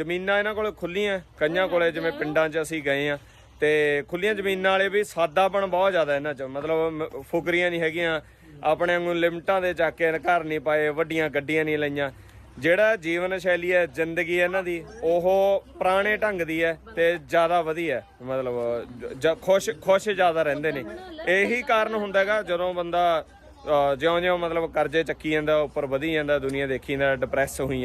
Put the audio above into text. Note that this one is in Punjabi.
ਜ਼ਮੀਨਾਂ ਇਹਨਾਂ ਕੋਲੇ ਖੁੱਲੀਆਂ ਕਈਆਂ ਕੋਲੇ ਜਿਵੇਂ ਪਿੰਡਾਂ 'ਚ ਅਸੀਂ ਗਏ ਆ ਤੇ ਖੁੱਲੀਆਂ ਜ਼ਮੀਨਾਂ ਵਾਲੇ ਵੀ ਸਾਦਾਪਣ ਬਹੁਤ ਜ਼ਿਆਦਾ ਇਹਨਾਂ 'ਚ ਮਤਲਬ ਫੁਕਰੀਆਂ ਨਹੀਂ ਹੈਗੀਆਂ ਆਪਣੇ ਵਾਂਗੂ ਲਿਮਟਾਂ ਦੇ ਚੱਕ ਕੇ ਘਰ ਨਹੀਂ ਪਾਏ ਵੱਡੀਆਂ ਗੱਡੀਆਂ ਨਹੀਂ ਲਈਆਂ ਜਿਹੜਾ ਜੀਵਨ ਸ਼ੈਲੀ ਹੈ ਜ਼ਿੰਦਗੀ ਹੈ ਇਹਨਾਂ ਦੀ ਉਹ ਪੁਰਾਣੇ ਢੰਗ ਦੀ ਹੈ ਤੇ ਜ਼ਿਆਦਾ ਵਧੀਆ ਮਤਲਬ ਖੁਸ਼ ਖੁਸ਼ ਜ਼ਿਆਦਾ ਰਹਿੰਦੇ ਨੇ ਇਹੀ ਕਾਰਨ ਹੁੰਦਾ ਹੈਗਾ ਜਦੋਂ ਬੰਦਾ ਜਿਉਂ-ਜਿਉਂ ਮਤਲਬ ਕਰਜ਼ੇ ਚੱਕੀ ਜਾਂਦਾ ਉੱਪਰ ਵਧੀ ਜਾਂਦਾ ਦੁਨੀਆ ਦੇਖੀ ਜਾਂਦਾ ਡਿਪਰੈਸ ਹੋਈ